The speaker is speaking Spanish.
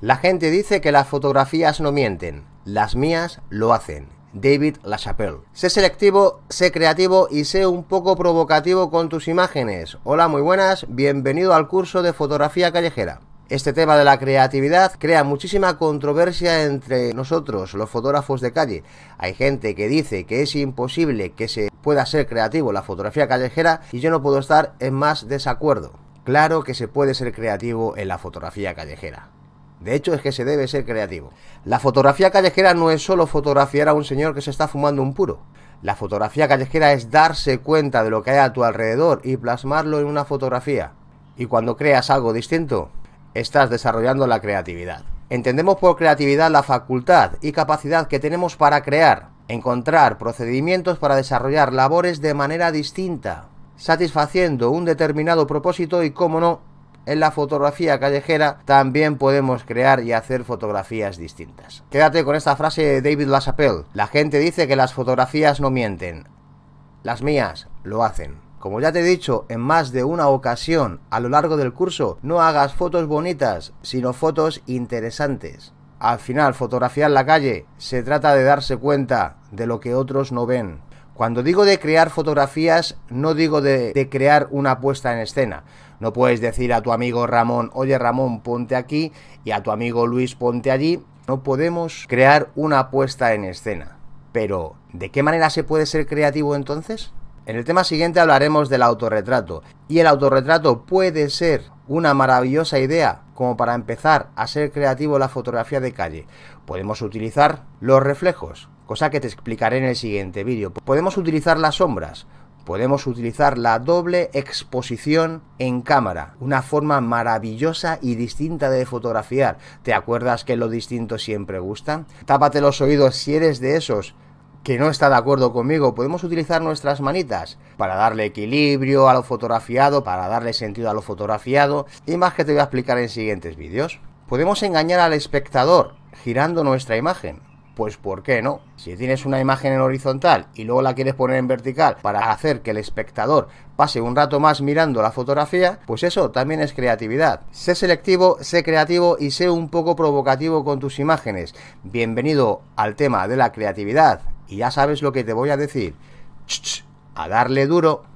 La gente dice que las fotografías no mienten, las mías lo hacen. David LaChapelle. Sé selectivo, sé creativo y sé un poco provocativo con tus imágenes. Hola, muy buenas, bienvenido al curso de fotografía callejera. Este tema de la creatividad crea muchísima controversia entre nosotros, los fotógrafos de calle. Hay gente que dice que es imposible que se pueda ser creativo en la fotografía callejera y yo no puedo estar en más desacuerdo. Claro que se puede ser creativo en la fotografía callejera. De hecho, es que se debe ser creativo. La fotografía callejera no es solo fotografiar a un señor que se está fumando un puro. La fotografía callejera es darse cuenta de lo que hay a tu alrededor y plasmarlo en una fotografía. Y cuando creas algo distinto, estás desarrollando la creatividad. Entendemos por creatividad la facultad y capacidad que tenemos para crear, encontrar procedimientos para desarrollar labores de manera distinta, satisfaciendo un determinado propósito y, cómo no, en la fotografía callejera también podemos crear y hacer fotografías distintas. Quédate con esta frase de David LaChapelle. La gente dice que las fotografías no mienten. Las mías lo hacen. Como ya te he dicho en más de una ocasión a lo largo del curso, no hagas fotos bonitas, sino fotos interesantes. Al final, fotografiar la calle se trata de darse cuenta de lo que otros no ven. Cuando digo de crear fotografías, no digo de, de crear una puesta en escena, no puedes decir a tu amigo Ramón, oye Ramón, ponte aquí y a tu amigo Luis, ponte allí. No podemos crear una puesta en escena. Pero, ¿de qué manera se puede ser creativo entonces? En el tema siguiente hablaremos del autorretrato. Y el autorretrato puede ser una maravillosa idea como para empezar a ser creativo la fotografía de calle. Podemos utilizar los reflejos, cosa que te explicaré en el siguiente vídeo. Podemos utilizar las sombras, podemos utilizar la doble exposición en cámara, una forma maravillosa y distinta de fotografiar. ¿Te acuerdas que lo distinto siempre gusta? Tápate los oídos si eres de esos que no está de acuerdo conmigo, podemos utilizar nuestras manitas para darle equilibrio a lo fotografiado, para darle sentido a lo fotografiado y más que te voy a explicar en siguientes vídeos. Podemos engañar al espectador girando nuestra imagen pues ¿por qué no? Si tienes una imagen en horizontal y luego la quieres poner en vertical para hacer que el espectador pase un rato más mirando la fotografía, pues eso también es creatividad. Sé selectivo, sé creativo y sé un poco provocativo con tus imágenes. Bienvenido al tema de la creatividad y ya sabes lo que te voy a decir. a darle duro.